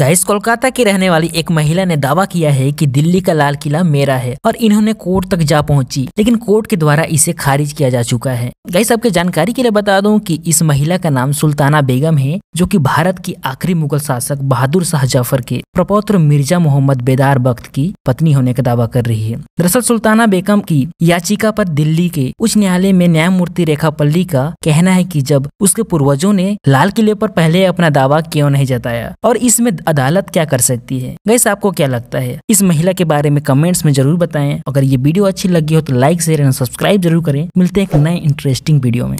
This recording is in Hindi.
गाइस कोलकाता की रहने वाली एक महिला ने दावा किया है कि दिल्ली का लाल किला मेरा है और इन्होंने कोर्ट तक जा पहुंची लेकिन कोर्ट के द्वारा इसे खारिज किया जा चुका है गाइस आपके जानकारी के लिए बता दूं कि इस महिला का नाम सुल्ताना बेगम है जो कि भारत की आखिरी मुगल शासक बहादुर शाह जाफर के प्रपौत्र मिर्जा मोहम्मद बेदार बख्त की पत्नी होने का दावा कर रही है दरअसल सुल्ताना बेगम की याचिका पर दिल्ली के उच्च न्यायालय में न्यायमूर्ति रेखा पल्ली का कहना है की जब उसके पूर्वजों ने लाल किले पर पहले अपना दावा क्यों नहीं जताया और इसमें अदालत क्या कर सकती है गैस आपको क्या लगता है इस महिला के बारे में कमेंट्स में जरूर बताएं अगर ये वीडियो अच्छी लगी हो तो लाइक शेयर एंड सब्सक्राइब जरूर करें मिलते हैं एक नए इंटरेस्टिंग वीडियो में